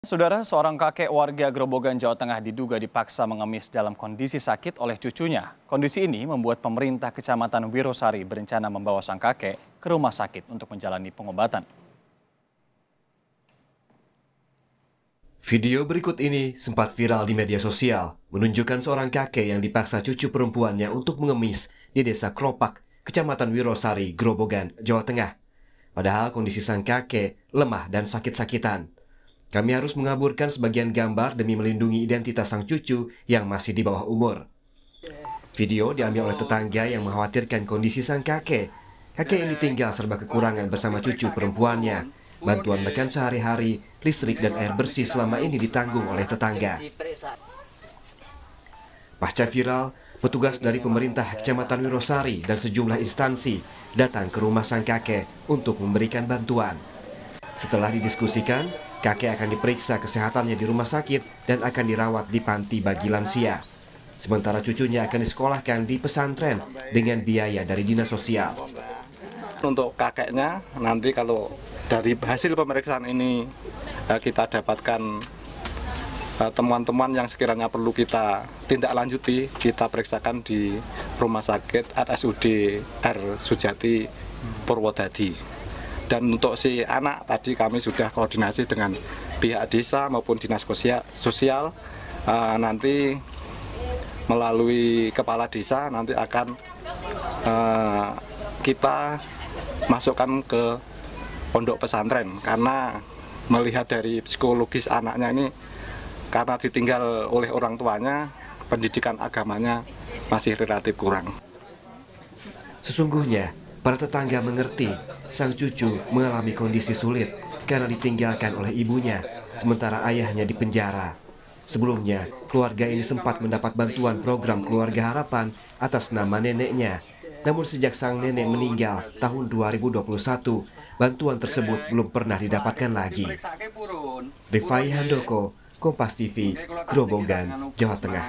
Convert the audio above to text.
Saudara, seorang kakek warga Grobogan, Jawa Tengah diduga dipaksa mengemis dalam kondisi sakit oleh cucunya. Kondisi ini membuat pemerintah kecamatan Wirosari berencana membawa sang kakek ke rumah sakit untuk menjalani pengobatan. Video berikut ini sempat viral di media sosial, menunjukkan seorang kakek yang dipaksa cucu perempuannya untuk mengemis di desa Kropak, kecamatan Wirosari, Grobogan, Jawa Tengah. Padahal kondisi sang kakek lemah dan sakit-sakitan. Kami harus mengaburkan sebagian gambar demi melindungi identitas sang cucu yang masih di bawah umur. Video diambil oleh tetangga yang mengkhawatirkan kondisi sang kakek. Kakek ini tinggal serba kekurangan bersama cucu perempuannya. Bantuan makan sehari-hari, listrik dan air bersih selama ini ditanggung oleh tetangga. Pasca viral, petugas dari pemerintah Kecamatan Wirosari dan sejumlah instansi datang ke rumah sang kakek untuk memberikan bantuan. Setelah didiskusikan, Kakek akan diperiksa kesehatannya di rumah sakit dan akan dirawat di panti bagi lansia. Sementara cucunya akan disekolahkan di pesantren dengan biaya dari dinas sosial. Untuk kakeknya nanti kalau dari hasil pemeriksaan ini eh, kita dapatkan eh, temuan-temuan yang sekiranya perlu kita tindak lanjuti, kita periksakan di Rumah Sakit RSUD R Sujati Purwodadi. Dan untuk si anak tadi kami sudah koordinasi dengan pihak desa maupun dinas sosial. Eh, nanti melalui kepala desa nanti akan eh, kita masukkan ke pondok pesantren karena melihat dari psikologis anaknya ini karena ditinggal oleh orang tuanya pendidikan agamanya masih relatif kurang. Sesungguhnya Para tetangga mengerti sang cucu mengalami kondisi sulit karena ditinggalkan oleh ibunya, sementara ayahnya di penjara. Sebelumnya, keluarga ini sempat mendapat bantuan program Keluarga Harapan atas nama neneknya. Namun sejak sang nenek meninggal tahun 2021, bantuan tersebut belum pernah didapatkan lagi. Rifai Handoko, Kompas TV, Grobogan, Jawa Tengah.